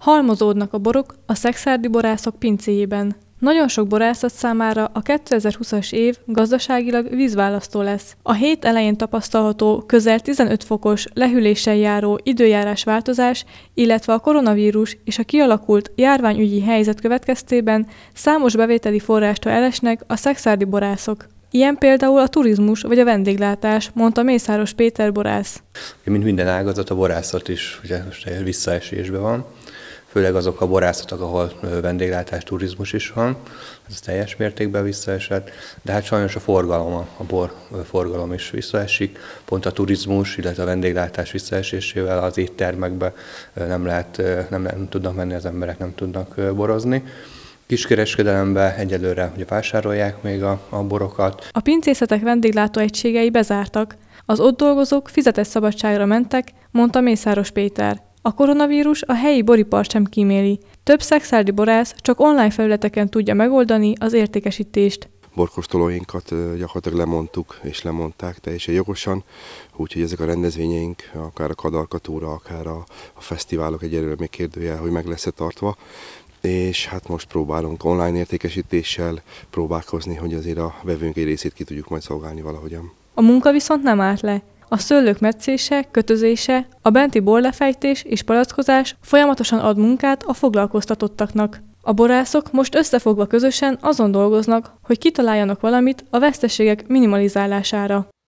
Halmozódnak a borok a szexárdi borászok pincéjében. Nagyon sok borászat számára a 2020-as év gazdaságilag vízválasztó lesz. A hét elején tapasztalható közel 15 fokos lehűléssel járó időjárás változás, illetve a koronavírus és a kialakult járványügyi helyzet következtében számos bevételi forrástól elesnek a szexárdi borászok. Ilyen például a turizmus vagy a vendéglátás, mondta Mészáros Péter borász. Mint minden ágazat, a borászat is ugye most visszaesésben van főleg azok a borászatok, ahol vendéglátás, turizmus is van, ez teljes mértékben visszaesett, de hát sajnos a forgalom, a bor forgalom is visszaesik, pont a turizmus, illetve a vendéglátás visszaesésével az éttermekbe nem, lehet, nem, nem tudnak menni az emberek, nem tudnak borozni Kiskereskedelemben egyelőre ugye vásárolják még a, a borokat. A pincészetek vendéglátóegységei bezártak. Az ott dolgozók fizetett szabadságra mentek, mondta Mészáros Péter. A koronavírus a helyi boripar sem kíméli. Több szexárdi borász csak online felületeken tudja megoldani az értékesítést. Borkostolóinkat gyakorlatilag lemondtuk, és lemondták teljesen jogosan, úgyhogy ezek a rendezvényeink, akár a kadarkatúra, akár a, a fesztiválok egyelőre még kérdője, hogy meg lesz-e tartva, és hát most próbálunk online értékesítéssel próbálkozni, hogy azért a vevőnk egy részét ki tudjuk majd szolgálni valahogyan. A munka viszont nem állt le a szőlők meccése, kötözése, a benti borlefejtés és palackozás folyamatosan ad munkát a foglalkoztatottaknak. A borászok most összefogva közösen azon dolgoznak, hogy kitaláljanak valamit a veszteségek minimalizálására.